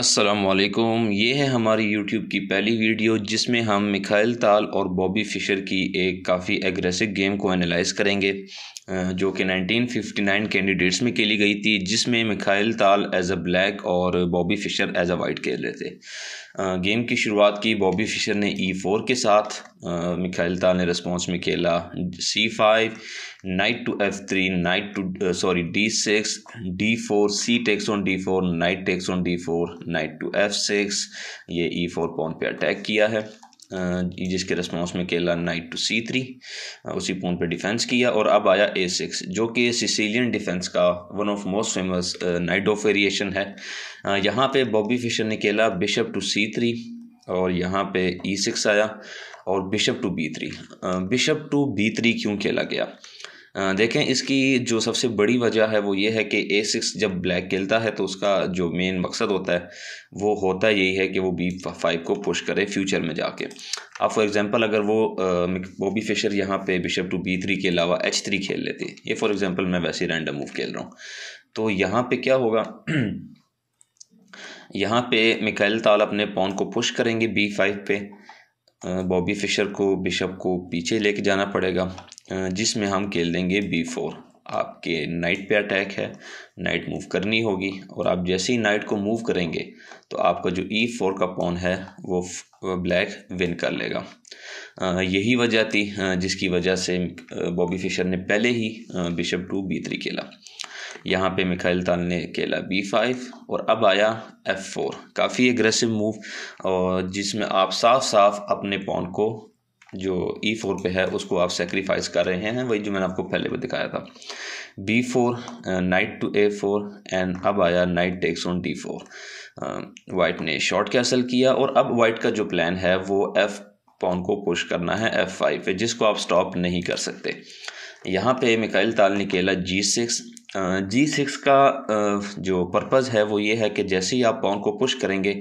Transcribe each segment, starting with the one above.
असलकुम ये है हमारी YouTube की पहली वीडियो जिसमें हम मिखाइल ताल और बॉबी फिशर की एक काफ़ी एग्रेसिव गेम को एनालाइज करेंगे जो कि 1959 कैंडिडेट्स में खेली गई थी जिसमें मिखाइल ताल एज अ ब्लैक और Bobby Fischer as a white खेल रहे थे गेम की शुरुआत की बॉबी फिशर ने ई e फोर के साथ मिखाइल ताल ने रिस्पॉन्स में खेला c five knight to f three knight to sorry d six d four c takes on d four knight takes on d four knight to f six ये e four pawn पर attack किया है जिसके response में केला night to c three उसी पोन पर defence किया और अब आया ए सिक्स जो कि सिसिलियन डिफेंस का one of most famous knight of variation है यहाँ पे बॉबी फिशर ने केला बिशप टू सी थ्री और यहाँ पे ई सिक्स आया और bishop to b three bishop to b three क्यों खेला गया देखें इसकी जो सबसे बड़ी वजह है वो ये है कि ए सिक्स जब ब्लैक खेलता है तो उसका जो मेन मकसद होता है वो होता यही है कि वो बी फाइव को पुश करे फ्यूचर में जाके अब फॉर एग्जांपल अगर वो बॉबी फिशर यहाँ पे बिशप टू बी थ्री के अलावा एच थ्री खेल लेती ये फॉर एग्जांपल मैं वैसे रैंडम मूव खेल रहा हूँ तो यहाँ पर क्या होगा यहाँ पे मिकाइल ताल अपने पॉन को पुश करेंगे बी फाइव पे बॉबी फिशर को बिशप को पीछे लेके जाना पड़ेगा जिसमें हम खेल देंगे बी फोर आपके नाइट पे अटैक है नाइट मूव करनी होगी और आप जैसे ही नाइट को मूव करेंगे तो आपका जो ई e फोर का पॉन है वो ब्लैक विन कर लेगा यही वजह थी जिसकी वजह से बॉबी फिशर ने पहले ही बिशप टू बी थ्री खेला यहाँ पे मिखाइल ताल ने खेला बी फाइव और अब आया एफ फोर काफ़ी एग्रेसिव मूव और जिसमें आप साफ साफ अपने पॉन को जो ई e फोर पे है उसको आप सेक्रीफाइस कर रहे हैं वही जो मैंने आपको पहले भी दिखाया था b four knight to a four and अब आया knight takes on d four white ने शॉर्ट कैसल किया और अब वाइट का जो प्लान है वो एफ पॉन को पुश करना है एफ फाइव पे जिसको आप स्टॉप नहीं कर सकते यहाँ पे मिकाइल ताल निकेला जी सिक्स जी सिक्स का जो पर्पज़ है वो ये है कि जैसे ही आप पॉन को पुश करेंगे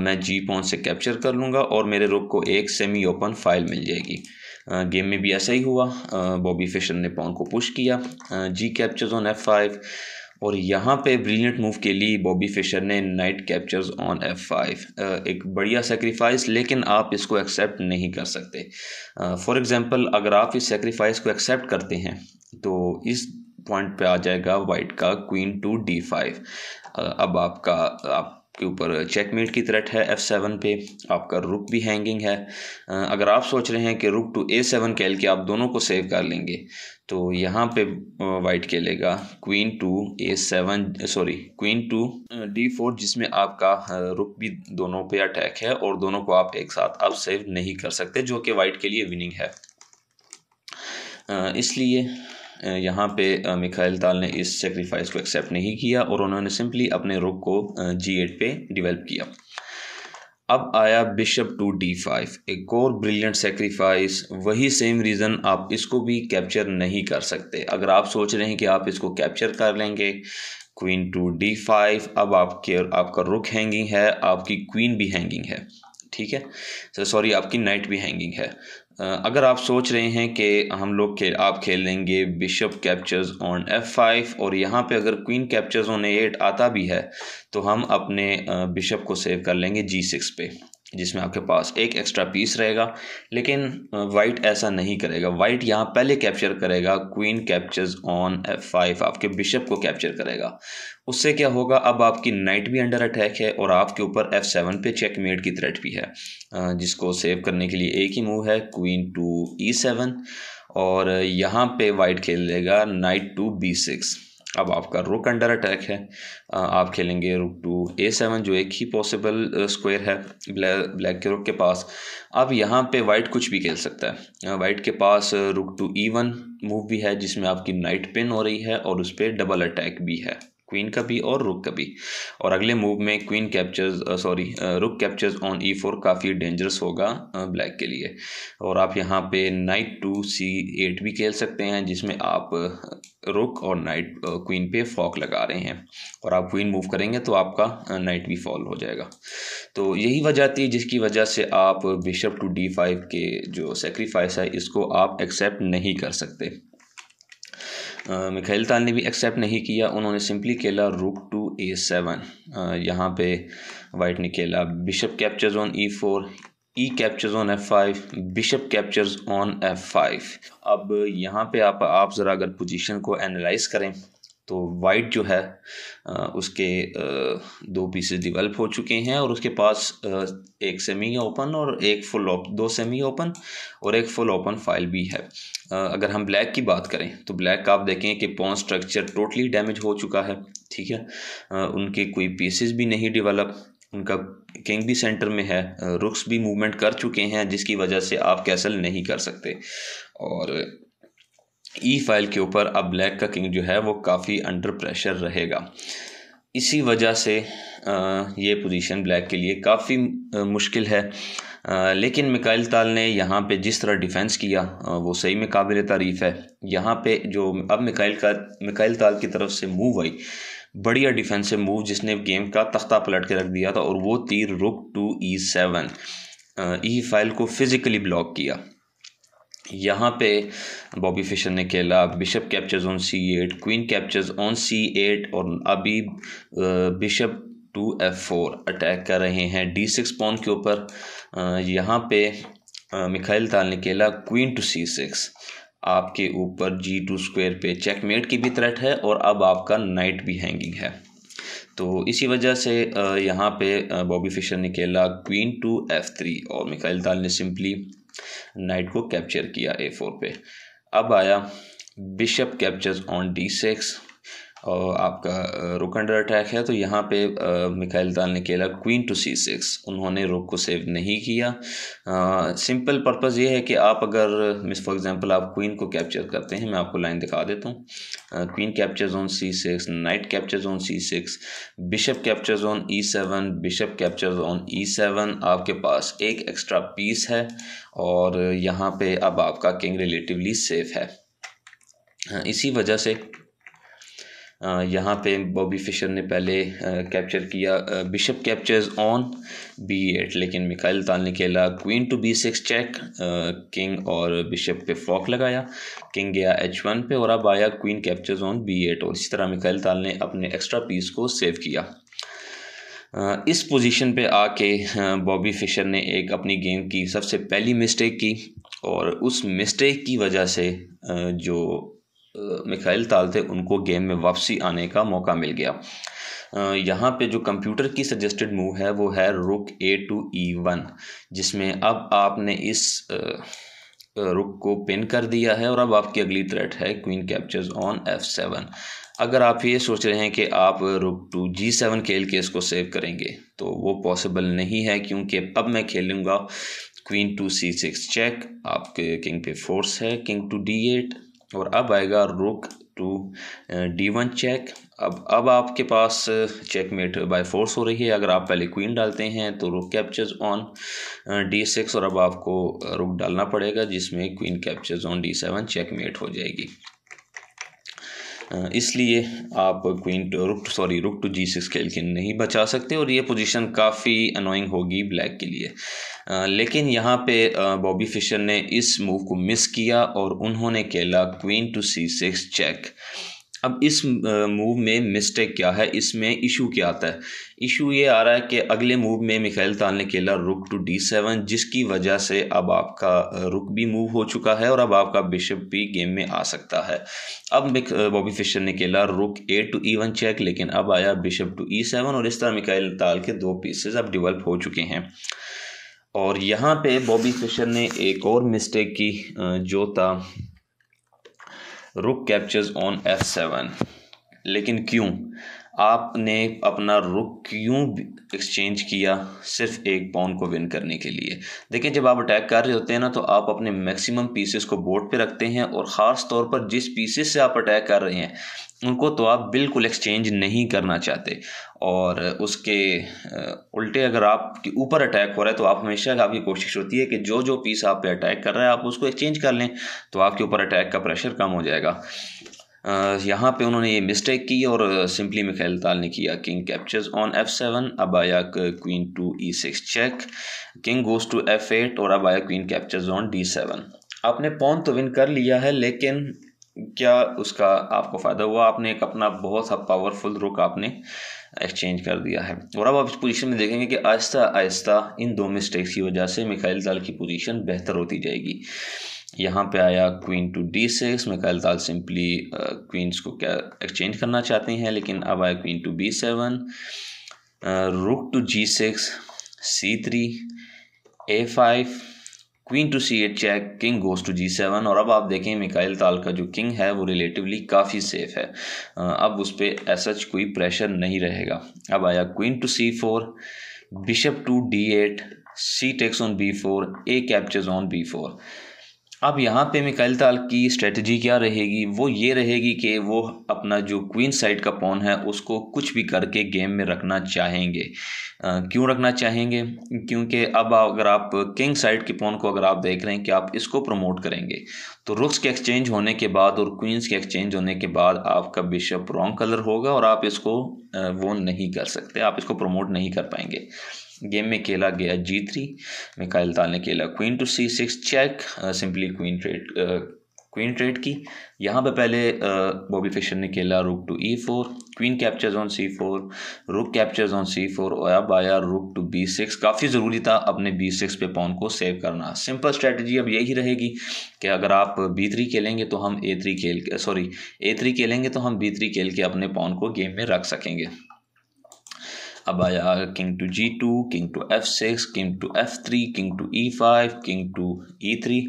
मैं जी पॉन से कैप्चर कर लूँगा और मेरे रुक को एक सेमी ओपन फाइल मिल जाएगी गेम में भी ऐसा ही हुआ बॉबी फिशर ने पॉन को पुश किया g captures on f five और यहाँ पे ब्रिलियंट मूव के लिए बॉबी फिशर ने knight captures on f five एक बढ़िया सेक्रीफाइस लेकिन आप इसको एक्सेप्ट नहीं कर सकते फॉर एग्ज़ाम्पल अगर आप इस सेक्रीफाइस को एक्सेप्ट करते हैं तो इस पॉइंट पे आ जाएगा वाइट का क्वीन टू डी फाइव अब आपका आप के ऊपर चेकमेट की थ्रेट है एफ सेवन पे आपका रुक भी हैंगिंग है अगर आप सोच रहे हैं कि रुक टू ए सेवन खेल के आप दोनों को सेव कर लेंगे तो यहाँ पे वाइट खेलेगा queen to a seven sorry queen to d four जिसमें आपका रुक भी दोनों पे अटैक है और दोनों को आप एक साथ आप सेव नहीं कर सकते जो कि वाइट के लिए विनिंग है इसलिए यहाँ पे मिखाइल ताल ने इस सेक्रीफाइस को एक्सेप्ट नहीं किया और उन्होंने सिंपली अपने रुख को जी एट पे डिवेल्प किया अब आया बिशप टू डी फाइव एक और ब्रिलियंट सेक्रीफाइस वही सेम रीज़न आप इसको भी कैप्चर नहीं कर सकते अगर आप सोच रहे हैं कि आप इसको कैप्चर कर लेंगे क्वीन टू डी फाइव अब आपके आपका रुख हैंगिंग है आपकी क्वीन भी हैंगिंग है ठीक है सॉरी आपकी नाइट भी हैंगिंग है अगर आप सोच रहे हैं कि हम लोग खेल आप खेलेंगे bishop captures on f five और यहाँ पे अगर क्वीन कैप्चर्स ऑन एट आता भी है तो हम अपने बिशप को सेव कर लेंगे जी सिक्स पे जिसमें आपके पास एक एक्स्ट्रा पीस रहेगा लेकिन वाइट ऐसा नहीं करेगा वाइट यहाँ पहले कैप्चर करेगा queen captures on f five आपके बिशप को कैप्चर करेगा उससे क्या होगा अब आपकी नाइट भी अंडर अटैक है और आपके ऊपर एफ सेवन पे चेकमेट की थ्रेट भी है जिसको सेव करने के लिए एक ही मूव है क्वीन टू ई सेवन और यहाँ पे वाइट खेल लेगा नाइट टू बी सिक्स अब आपका रुक अंडर अटैक है आप खेलेंगे रुक टू ए सेवन जो एक ही पॉसिबल स्क्वायर है ब्लैक के रुक के पास अब यहाँ पे वाइट कुछ भी खेल सकता है वाइट के पास रुक टू ई वन मूव भी है जिसमें आपकी नाइट पिन हो रही है और उस पर डबल अटैक भी है क्वीन का भी और रुक का भी और अगले मूव में queen captures sorry rook captures on e four काफ़ी डेंजरस होगा ब्लैक के लिए और आप यहाँ पे नाइट टू सी एट भी खेल सकते हैं जिसमें आप रुक और नाइट क्वीन पे फॉक लगा रहे हैं और आप क्वीन मूव करेंगे तो आपका नाइट भी फॉल हो जाएगा तो यही वजह थी जिसकी वजह से आप बिशप टू डी फाइव के जो सेक्रीफाइस है इसको आप एक्सेप्ट नहीं कर सकते मिखाइल ताल ने भी एक्सेप्ट नहीं किया उन्होंने सिंपली खेला रुक टू ए सेवन यहाँ पे वाइट ने खेला bishop captures on e four e captures on f five bishop captures on f five अब यहाँ पे आप आप ज़रा अगर पोजीशन को एनालाइज करें तो वाइट जो है उसके दो पीसेस डिवेल्प हो चुके हैं और उसके पास एक सेमी ओपन और एक फुल ओप दो सेमी ओपन और एक फुल ओपन फाइल भी है अगर हम ब्लैक की बात करें तो ब्लैक का आप देखें कि पॉन स्ट्रक्चर टोटली डैमेज हो चुका है ठीक है उनके कोई पीसेस भी नहीं डिवेलप उनका किंग भी सेंटर में है रुक्स भी मूवमेंट कर चुके हैं जिसकी वजह से आप कैसल नहीं कर सकते और ई e फाइल के ऊपर अब ब्लैक का किंग जो है वो काफ़ी अंडर प्रेशर रहेगा इसी वजह से ये पोजीशन ब्लैक के लिए काफ़ी मुश्किल है लेकिन मिकाइल ताल ने यहाँ पे जिस तरह डिफेंस किया वो सही में काबिल तारीफ़ है यहाँ पे जो अब मिकाइल का मिकाइल ताल की तरफ से मूव आई बढ़िया डिफेंसिव मूव जिसने गेम का तख्ता पलट के रख दिया था और वो तीर rook to e seven e file को फिज़िकली ब्लॉक किया यहाँ पे बॉबी फिशर ने खेला bishop captures on c eight queen captures on c eight और अभी bishop to f four attack कर रहे हैं डी सिक्स पॉन के ऊपर यहाँ पे मिखाइल ताल ने खेला क्वीन टू सी सिक्स आपके ऊपर जी टू स्क्वेयर पे चेकमेट की भी थ्रेट है और अब आपका नाइट भी हैंगिंग है तो इसी वजह से यहाँ पे बॉबी फिशर ने खेला क्वीन टू एफ थ्री और मिखाइल ताल ने सिंपली नाइट को कैप्चर किया ए फोर पे अब आया bishop captures on d six और आपका रुक अंडर अटैक है तो यहाँ पे मिखाइल दाल ने खेला क्वीन टू सी सिक्स उन्होंने रुक को सेव नहीं किया सिंपल पर्पज़ ये है कि आप अगर मिस फॉर एग्जांपल आप क्वीन को कैप्चर करते हैं मैं आपको लाइन दिखा देता हूँ queen capture on c six knight capture on c six bishop capture on e seven bishop capture on e seven आपके पास एक एक्स्ट्रा पीस है और यहाँ पर अब आपका किंग रिलेटिवली सेफ है इसी वजह से यहाँ पे बॉबी फिशर ने पहले कैप्चर किया bishop captures on B eight लेकिन मिकाइल ताल ने खेला queen to B six check king और बिशप पे फॉक लगाया किंग गया एच वन पे और अब आया queen captures on B eight और इसी तरह मिकाइल ताल ने अपने एक्स्ट्रा पीस को सेव किया इस पोजीशन पे आके बॉबी फिशर ने एक अपनी गेम की सबसे पहली मिस्टेक की और उस मिस्टेक की वजह से जो मिखाइल ताल थे उनको गेम में वापसी आने का मौका मिल गया यहाँ पे जो कंप्यूटर की सजेस्टेड मूव है वो है रुक ए टू ई वन जिसमें अब आपने इस रुक को पिन कर दिया है और अब आपकी अगली थ्रेट है queen captures on f seven अगर आप ये सोच रहे हैं कि आप रुक टू जी सेवन खेल के इसको सेव करेंगे तो वो पॉसिबल नहीं है क्योंकि अब मैं खेलूँगा queen to c six check आपके किंग पे फोर्स है किंग टू डी एट और अब आएगा रुक टू डी वन चेक अब अब आपके पास चेक मेट बाय फोर्स हो रही है अगर आप पहले क्वीन डालते हैं तो रुक कैप्चर्स ऑन डी सिक्स और अब आपको रुक डालना पड़ेगा जिसमें queen captures on d seven checkmate हो जाएगी इसलिए आप queen to rook sorry rook to g six खेल के नहीं बचा सकते और ये पोजीशन काफ़ी अनोइंग होगी ब्लैक के लिए लेकिन यहाँ पे बॉबी फिशर ने इस मूव को मिस किया और उन्होंने खेला queen to c six check अब इस मूव में मिस्टेक क्या है इसमें इशू क्या आता है इशू ये आ रहा है कि अगले मूव में मिखाइल ताल ने खेला रुक टू डी सेवन जिसकी वजह से अब आपका रुक भी मूव हो चुका है और अब आपका बिशप भी गेम में आ सकता है अब बॉबी फिशर ने खेला rook a to e one check लेकिन अब आया बिशप टू ई सेवन और इस तरह मिखाइल ताल के दो पीसेज अब डिवेल्प हो चुके हैं और यहाँ पे बॉबी फिशर ने एक और मिस्टेक की जो था रुक कैप्चर्स ऑन एफ सेवन लेकिन क्यों आपने अपना रुख क्यों एक्सचेंज किया सिर्फ एक पाउंड को विन करने के लिए देखिए जब आप अटैक कर रहे होते हैं ना तो आप अपने मैक्सिमम पीसेस को बोर्ड पे रखते हैं और ख़ास तौर पर जिस पीसेस से आप अटैक कर रहे हैं उनको तो आप बिल्कुल एक्सचेंज नहीं करना चाहते और उसके उल्टे अगर आपके ऊपर अटैक हो रहा है तो आप हमेशा आपकी कोशिश होती है कि जो जो पीस आप पे अटैक कर रहा है आप उसको एक्सचेंज कर लें तो आपके ऊपर अटैक का प्रेशर कम हो जाएगा यहाँ पे उन्होंने ये मिस्टेक की और सिंपली मिखेल ताल ने किया king captures on f seven अब आया queen to e six check king goes to f eight और अब आया queen captures on d seven आपने पॉन तो विन कर लिया है लेकिन क्या उसका आपको फ़ायदा हुआ आपने एक अपना बहुत सा पावरफुल रुक आपने एक्सचेंज कर दिया है और अब आप इस पोजीशन में देखेंगे कि आहिस्ता आहिस्ता इन दो मिस्टेक्स की वजह से मिखाइल दाल की पोजीशन बेहतर होती जाएगी यहाँ पे आया queen to d six Mikhail Tal simply queen's को क्या एक्सचेंज करना चाहते हैं लेकिन अब आया queen to b seven rook to g six c three a five queen to c eight check king goes to g seven और अब आप देखें मिकाइल ताल का जो किंग है वो रिलेटिवली काफ़ी सेफ है uh, अब उस पर ऐसा कोई प्रेशर नहीं रहेगा अब आया queen to c four bishop to d eight c takes on b four a captures on b four अब यहाँ पे मिकाइल ताल की स्ट्रेटजी क्या रहेगी वो ये रहेगी कि वो अपना जो क्वीन साइड का पॉन है उसको कुछ भी करके गेम में रखना चाहेंगे क्यों रखना चाहेंगे क्योंकि अब अगर आप किंग साइड के पॉन को अगर आप देख रहे हैं कि आप इसको प्रमोट करेंगे तो रुक्स के एक्सचेंज होने के बाद और क्वींस के एक्सचेंज होने के बाद आपका बिशप रॉन्ग कलर होगा और आप इसको वो नहीं कर सकते आप इसको प्रमोट नहीं कर पाएंगे गेम में खेला गया जी थ्री मिकाइल ताल ने खेला queen to c six check simply queen trade queen trade की यहाँ पे पहले बॉबी uh, फिशर ने खेला rook to e four queen captures on c four rook captures on c four और अब आया रुक टू बी सिक्स काफ़ी ज़रूरी था अपने बी सिक्स पे पॉन को सेव करना सिंपल स्ट्रेटजी अब यही रहेगी कि अगर आप बी थ्री खेलेंगे तो हम ए थ्री खेल सॉरी ए थ्री खेलेंगे तो हम बी थ्री खेल के अपने पॉन को गेम में रख सकेंगे अब आया king to g two king to f six king to f three king to e five king to e three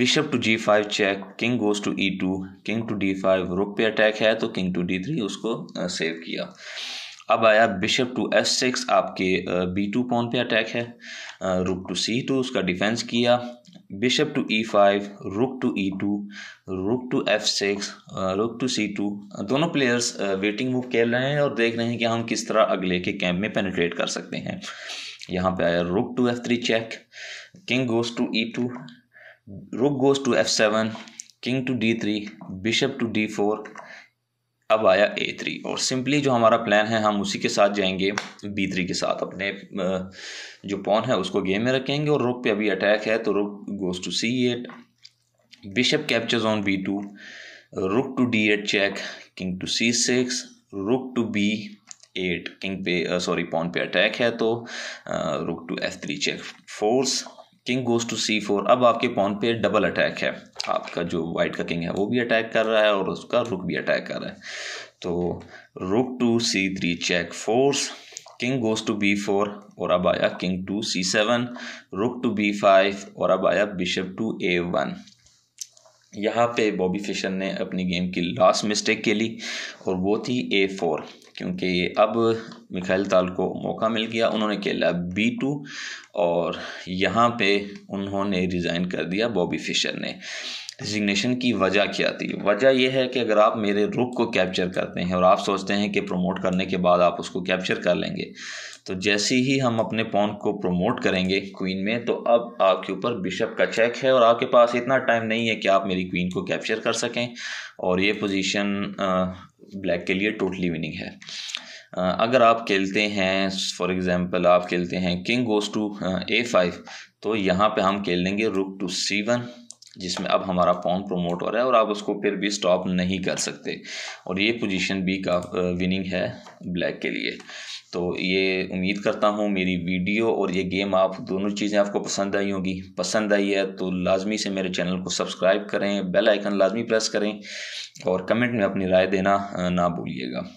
bishop to g five check king goes to e two king to d five rook पे attack है तो king to d three उसको save uh, किया अब आया bishop to s six आपके b two pawn पे attack है रुक टू सी टू उसका डिफेंस किया bishop to e five rook to e two rook to f six rook to c two दोनों players waiting move खेल रहे हैं और देख रहे हैं कि हम किस तरह अगले के कैंप में पेनिट्रेट कर सकते हैं यहाँ पे आया rook to f three check king goes to e two rook goes to f seven king to d three bishop to d four अब आया ए थ्री और सिंपली जो हमारा प्लान है हम उसी के साथ जाएंगे बी थ्री के साथ अपने जो पॉन है उसको गेम में रखेंगे और रुक पे अभी अटैक है तो rook goes to c eight bishop captures on b two rook to d eight check king to c six rook to b eight king पे सॉरी पॉन पे अटैक है तो rook to f three check force king goes to c four अब आपके pawn पे double attack है आपका जो वाइट का किंग है वो भी अटैक कर रहा है और उसका रुक भी अटैक कर रहा है तो rook to c three check force king goes to b four और अब आया king to c seven rook to b five और अब आया बिशप टू ए वन यहाँ पे बॉबी फिशर ने अपनी गेम की लास्ट मिस्टेक के ली और वो थी ए फोर क्योंकि अब मिखाइल ताल को मौका मिल गया उन्होंने खेला बी टू और यहाँ पे उन्होंने रिज़ाइन कर दिया बॉबी फिशर ने रिजिग्नेशन की वजह क्या थी वजह यह है कि अगर आप मेरे रुख को कैप्चर करते हैं और आप सोचते हैं कि प्रमोट करने के बाद आप उसको कैप्चर कर लेंगे तो जैसे ही हम अपने पौन को प्रमोट करेंगे क्वीन में तो अब आपके ऊपर बिशप का चेक है और आपके पास इतना टाइम नहीं है कि आप मेरी क्वीन को कैप्चर कर सकें और ये पोजीशन ब्लैक के लिए टोटली विनिंग है uh, अगर आप खेलते हैं फॉर एग्ज़ाम्पल आप खेलते हैं king goes to a five तो यहाँ पे हम खेल लेंगे रुक टू सी वन जिसमें अब हमारा पॉन प्रमोट हो रहा है और आप उसको फिर भी स्टॉप नहीं कर सकते और ये पोजीशन भी का विनिंग है ब्लैक के लिए तो ये उम्मीद करता हूँ मेरी वीडियो और ये गेम आप दोनों चीज़ें आपको पसंद आई होंगी पसंद आई है तो लाजमी से मेरे चैनल को सब्सक्राइब करें बेल आइकन लाजमी प्रेस करें और कमेंट में अपनी राय देना ना भूलिएगा